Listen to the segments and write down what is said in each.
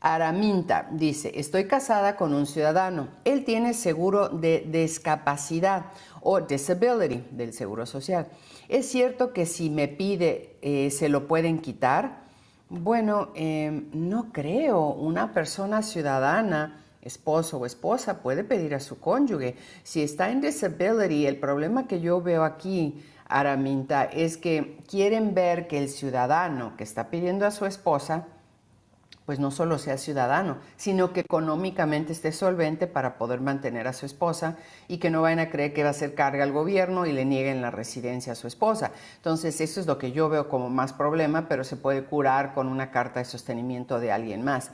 Araminta dice, estoy casada con un ciudadano. Él tiene seguro de discapacidad o disability del Seguro Social. ¿Es cierto que si me pide eh, se lo pueden quitar? Bueno, em, no creo. Una persona ciudadana, esposo o esposa, puede pedir a su cónyuge. Si está en disability, el problema que yo veo aquí, Araminta, es que quieren ver que el ciudadano que está pidiendo a su esposa, pues no solo sea ciudadano, sino que económicamente esté solvente para poder mantener a su esposa y que no vayan a creer que va a ser carga al gobierno y le nieguen la residencia a su esposa. Entonces, eso es lo que yo veo como más problema, pero se puede curar con una carta de sostenimiento de alguien más.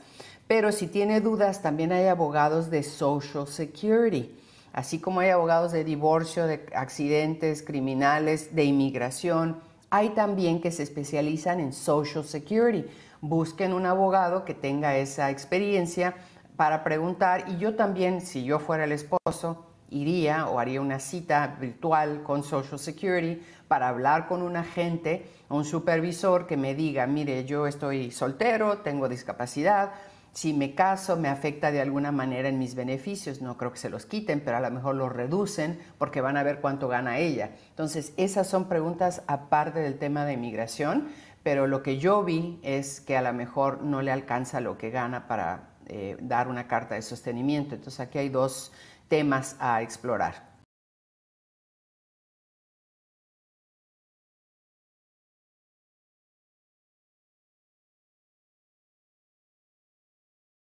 Pero si tiene dudas, también hay abogados de Social Security. Así como hay abogados de divorcio, de accidentes criminales, de inmigración, hay también que se especializan en Social Security. Busquen un abogado que tenga esa experiencia para preguntar y yo también, si yo fuera el esposo, iría o haría una cita virtual con Social Security para hablar con un agente, un supervisor que me diga, mire, yo estoy soltero, tengo discapacidad, si me caso me afecta de alguna manera en mis beneficios, no creo que se los quiten, pero a lo mejor los reducen porque van a ver cuánto gana ella. Entonces, esas son preguntas aparte del tema de migración, pero lo que yo vi es que a lo mejor no le alcanza lo que gana para eh, dar una carta de sostenimiento. Entonces, aquí hay dos temas a explorar.